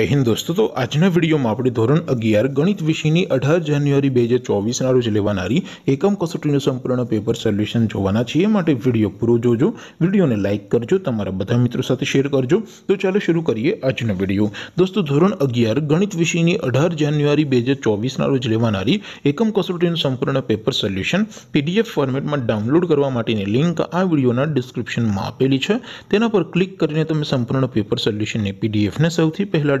હે હિન્દ દોસ્તો તો આજના વિડિયોમાં આપડી ધોરણ 11 ગણિત વિષયની 18 જાન્યુઆરી 2024 ના રોજ લેવાણારી એકમ કસોટીનું સંપૂર્ણ પેપર સોલ્યુશન જોવાના છે માટે વિડિયો પૂરો જોજો વિડિયોને લાઈક કરજો તમારા બધા મિત્રો સાથે શેર કરજો તો ચાલો શરૂ કરીએ આજનો વિડિયો દોસ્તો ધોરણ 11 ગણિત વિષયની 18 જાન્યુઆરી 2024 ના રોજ લેવાણારી એકમ કસોટીનું સંપૂર્ણ પેપર સોલ્યુશન પીડીએફ ફોર્મેટમાં ડાઉનલોડ કરવા માટેની લિંક આ વિડિયોના ડિસ્ક્રિપ્શનમાં આપેલી છે તેના પર ક્લિક કરીને તમે સંપૂર્ણ પેપર સોલ્યુશન ને પીડીએફ ને સૌથી પહેલા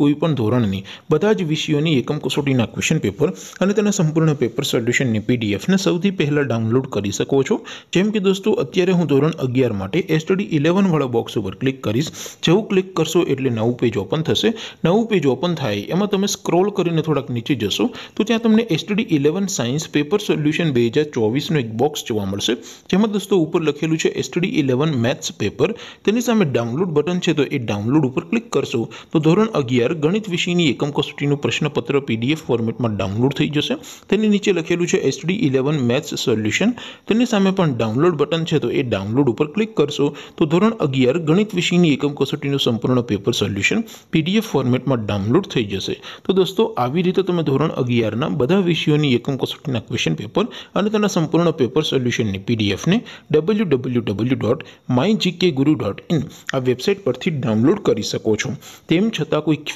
કોઈપણ ધોરણની બધા જ વિષયોની એકમ કસોટીના ક્વેશ્ચન પેપર અને તેના સંપૂર્ણ પેપર સોલ્યુશનની પીડીએફ ને સૌથી પહેલા ડાઉનલોડ કરી શકો છો જેમ કે દોસ્તો અત્યારે હું ધોરણ 11 માટે STD 11 વાળો બોક્સ ઉપર ક્લિક કરિસ જેવું ક્લિક કરશો એટલે નવું પેજ ઓપન થશે નવું પેજ ઓપન થાય એમાં તમે સ્ક્રોલ કરીને થોડક નીચે જશો તો ત્યાં તમને STD 11 સાયન્સ પેપર સોલ્યુશન 2024 નો એક બોક્સ જોવા મળશે જેમ કે દોસ્તો ઉપર લખેલું છે STD 11 મેથ્સ પેપર તેની સામે ડાઉનલોડ બટન છે તો એ ડાઉનલોડ ઉપર ક્લિક કરશો તો ધોરણ 11 અંદર ગણિત વિષયની એકમ કસોટીનું પ્રશ્નપત્ર પીડીએફ ફોર્મેટમાં ડાઉનલોડ થઈ જશે તેની નીચે લખેલું છે એસડી ઇલેવન મેથ્સ સોલ્યુશન તેની સામે પણ ડાઉનલોડ બટન છે તો એ ડાઉનલોડ ઉપર ક્લિક કરશો તો ધોરણ અગિયાર ગણિત વિષયની એકમ કસોટીનું સંપૂર્ણ પેપર સોલ્યુશન પીડીએફ ફોર્મેટમાં ડાઉનલોડ થઈ જશે તો દોસ્તો આવી રીતે તમે ધોરણ અગિયારના બધા વિષયોની એકમ કસોટીના ક્વેશ્ચન પેપર અને તેના સંપૂર્ણ પેપર સોલ્યુશનની પીડીએફને W W W dot my GK guru dot in આ વેબસાઇટ પરથી ડાઉનલોડ કરી શકો છો તેમ છતાં કોઈ